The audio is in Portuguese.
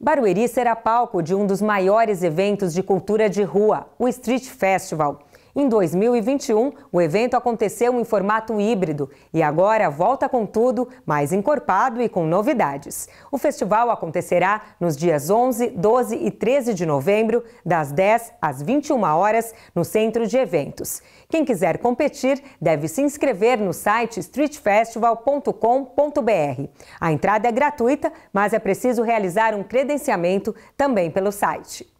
Barueri será palco de um dos maiores eventos de cultura de rua, o Street Festival. Em 2021, o evento aconteceu em formato híbrido e agora volta com tudo, mais encorpado e com novidades. O festival acontecerá nos dias 11, 12 e 13 de novembro, das 10 às 21 horas, no Centro de Eventos. Quem quiser competir deve se inscrever no site streetfestival.com.br. A entrada é gratuita, mas é preciso realizar um credenciamento também pelo site.